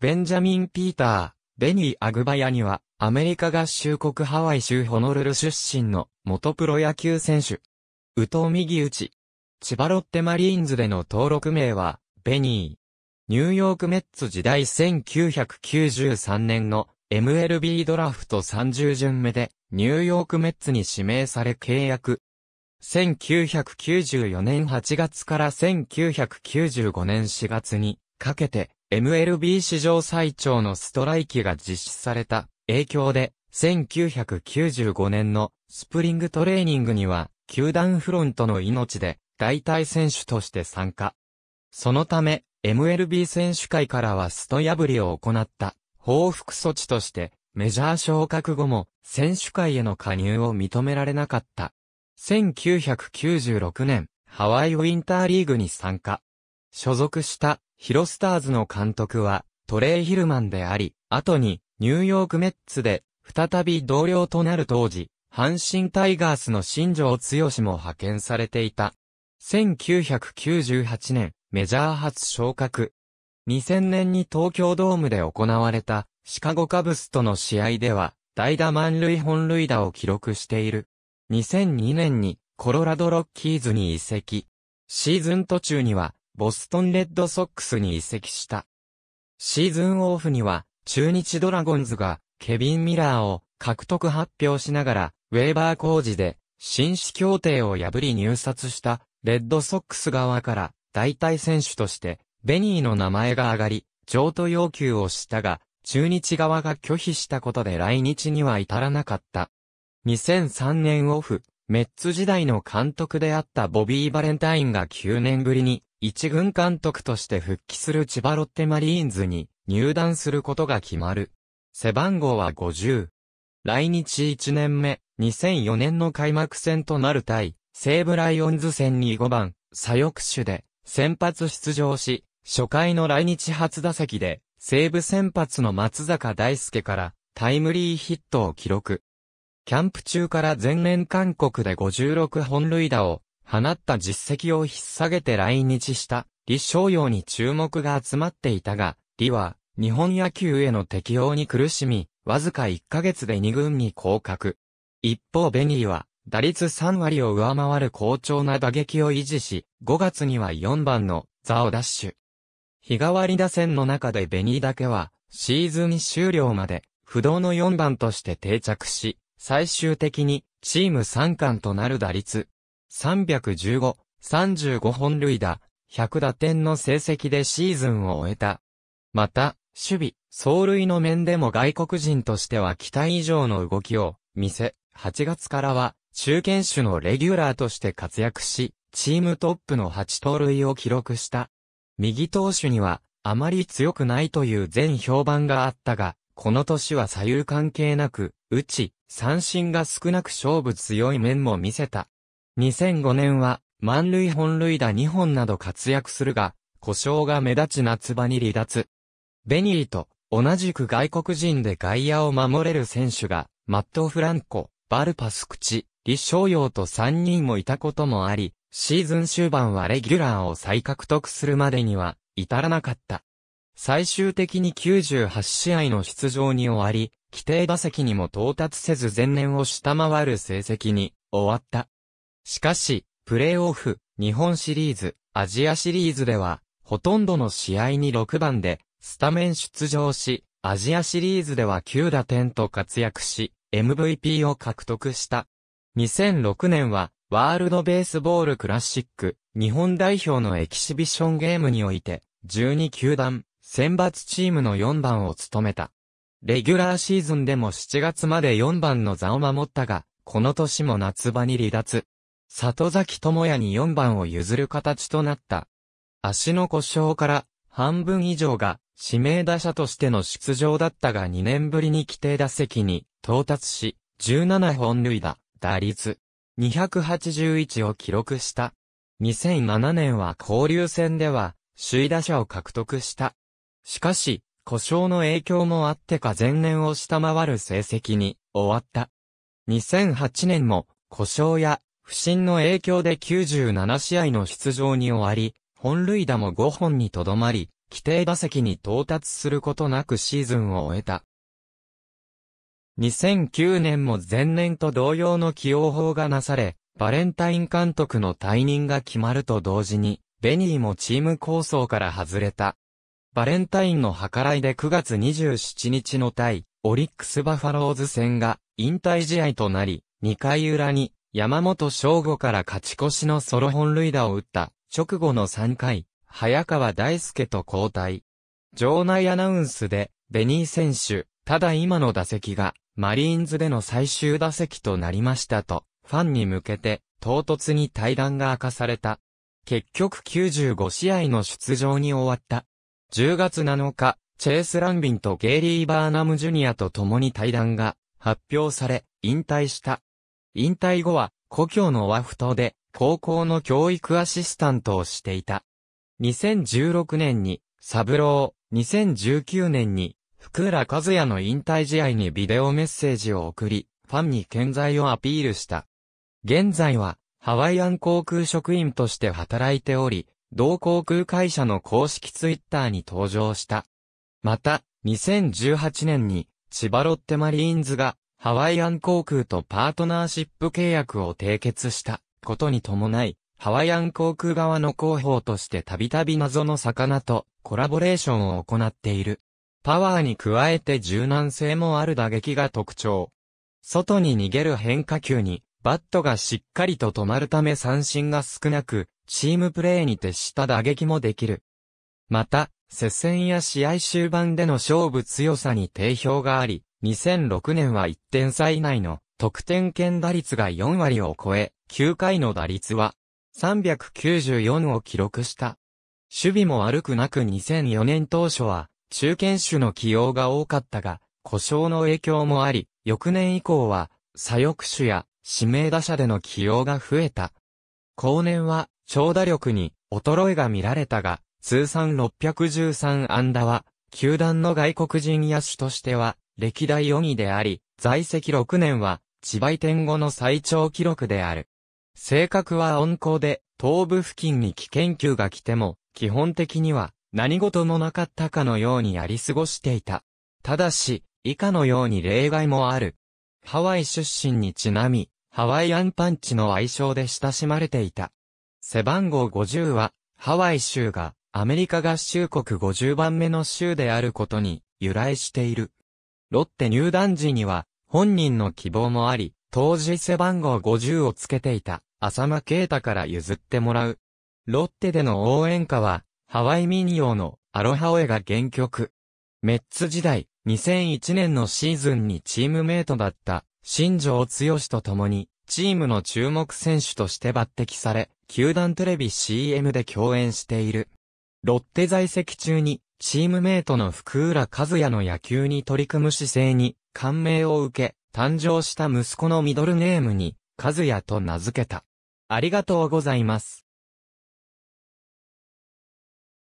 ベンジャミン・ピーター、ベニー・アグバヤには、アメリカ合衆国ハワイ州ホノルル出身の元プロ野球選手。宇藤右打ち。千葉ロッテマリーンズでの登録名は、ベニー。ニューヨークメッツ時代1993年の MLB ドラフト30巡目で、ニューヨークメッツに指名され契約。1994年8月から1995年4月にかけて、MLB 史上最長のストライキが実施された影響で、1995年のスプリングトレーニングには、球団フロントの命で代替選手として参加。そのため、MLB 選手会からはスト破りを行った報復措置として、メジャー昇格後も選手会への加入を認められなかった。1996年、ハワイウィンターリーグに参加。所属したヒロスターズの監督はトレイ・ヒルマンであり、後にニューヨークメッツで再び同僚となる当時、阪神タイガースの新庄剛志も派遣されていた。1998年、メジャー初昇格。2000年に東京ドームで行われたシカゴカブスとの試合では、代打満塁本塁打を記録している。2002年にコロラドロッキーズに移籍。シーズン途中にはボストンレッドソックスに移籍した。シーズンオフには、中日ドラゴンズが、ケビン・ミラーを獲得発表しながら、ウェーバー工事で、紳士協定を破り入札した、レッドソックス側から、代替選手として、ベニーの名前が上がり、譲渡要求をしたが、中日側が拒否したことで来日には至らなかった。2003年オフ、メッツ時代の監督であったボビー・バレンタインが9年ぶりに一軍監督として復帰する千葉ロッテマリーンズに入団することが決まる。背番号は50。来日1年目、2004年の開幕戦となる対、西武ライオンズ戦に5番、左翼手で、先発出場し、初回の来日初打席で、西武先発の松坂大輔からタイムリーヒットを記録。キャンプ中から前年韓国で56本塁打を放った実績を引っ提げて来日した李商用に注目が集まっていたが、李は日本野球への適応に苦しみ、わずか1ヶ月で2軍に降格。一方ベニーは打率3割を上回る好調な打撃を維持し、5月には4番のザオダッシュ。日替わり打線の中でベニーだけは、シーズン終了まで、不動の4番として定着し、最終的に、チーム3冠となる打率、315、35本塁打、100打点の成績でシーズンを終えた。また、守備、走塁の面でも外国人としては期待以上の動きを見せ、8月からは中堅守のレギュラーとして活躍し、チームトップの8盗塁を記録した。右投手にはあまり強くないという全評判があったが、この年は左右関係なく、打ち、三振が少なく勝負強い面も見せた。2005年は、満塁本塁打2本など活躍するが、故障が目立ち夏場に離脱。ベニーと、同じく外国人で外野を守れる選手が、マット・フランコ、バルパス・クチ、李翔陽と3人もいたこともあり、シーズン終盤はレギュラーを再獲得するまでには、至らなかった。最終的に98試合の出場に終わり、規定打席にも到達せず前年を下回る成績に終わった。しかし、プレーオフ、日本シリーズ、アジアシリーズでは、ほとんどの試合に6番で、スタメン出場し、アジアシリーズでは9打点と活躍し、MVP を獲得した。2006年は、ワールドベースボールクラシック、日本代表のエキシビションゲームにおいて、12球団、選抜チームの4番を務めた。レギュラーシーズンでも7月まで4番の座を守ったが、この年も夏場に離脱。里崎智也に4番を譲る形となった。足の故障から半分以上が指名打者としての出場だったが2年ぶりに規定打席に到達し、17本塁打、打率281を記録した。2007年は交流戦では首位打者を獲得した。しかし、故障の影響もあってか前年を下回る成績に終わった。2008年も故障や不振の影響で97試合の出場に終わり、本塁打も5本にとどまり、規定打席に到達することなくシーズンを終えた。2009年も前年と同様の起用法がなされ、バレンタイン監督の退任が決まると同時に、ベニーもチーム構想から外れた。バレンタインの計らいで9月27日の対、オリックスバファローズ戦が引退試合となり、2回裏に山本翔吾から勝ち越しのソロ本塁打を打った直後の3回、早川大輔と交代。場内アナウンスで、ベニー選手、ただ今の打席が、マリーンズでの最終打席となりましたと、ファンに向けて、唐突に対談が明かされた。結局95試合の出場に終わった。10月7日、チェイス・ランビンとゲイリー・バーナム・ジュニアと共に対談が発表され、引退した。引退後は、故郷のワフトで、高校の教育アシスタントをしていた。2016年に、サブロー、2019年に、福浦和也の引退試合にビデオメッセージを送り、ファンに健在をアピールした。現在は、ハワイアン航空職員として働いており、同航空会社の公式ツイッターに登場した。また、2018年に、千葉ロッテマリーンズがハワイアン航空とパートナーシップ契約を締結したことに伴い、ハワイアン航空側の広報としてたびたび謎の魚とコラボレーションを行っている。パワーに加えて柔軟性もある打撃が特徴。外に逃げる変化球に、バットがしっかりと止まるため三振が少なく、チームプレーに徹した打撃もできる。また、接戦や試合終盤での勝負強さに定評があり、2006年は1点差以内の得点圏打率が4割を超え、9回の打率は394を記録した。守備も悪くなく2004年当初は中堅手の起用が多かったが、故障の影響もあり、翌年以降は左翼手や指名打者での起用が増えた。後年は長打力に衰えが見られたが、通算613安打は、球団の外国人野手としては歴代4位であり、在籍6年は、千葉天後の最長記録である。性格は温厚で、頭部付近に危険球が来ても、基本的には、何事もなかったかのようにやり過ごしていた。ただし、以下のように例外もある。ハワイ出身にちなみ、ハワイアンパンチの愛称で親しまれていた。背番号50は、ハワイ州が、アメリカ合衆国50番目の州であることに、由来している。ロッテ入団時には、本人の希望もあり、当時背番号50をつけていた、浅間啓太から譲ってもらう。ロッテでの応援歌は、ハワイ民謡のアロハオエが原曲。メッツ時代、2001年のシーズンにチームメイトだった、新庄剛志と共に、チームの注目選手として抜擢され、球団テレビ CM で共演している。ロッテ在籍中に、チームメイトの福浦和也の野球に取り組む姿勢に感銘を受け、誕生した息子のミドルネームに、和也と名付けた。ありがとうございます。